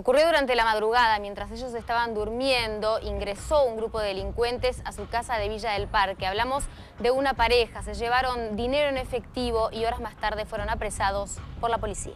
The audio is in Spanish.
Ocurrió durante la madrugada, mientras ellos estaban durmiendo, ingresó un grupo de delincuentes a su casa de Villa del Parque. Hablamos de una pareja, se llevaron dinero en efectivo y horas más tarde fueron apresados por la policía.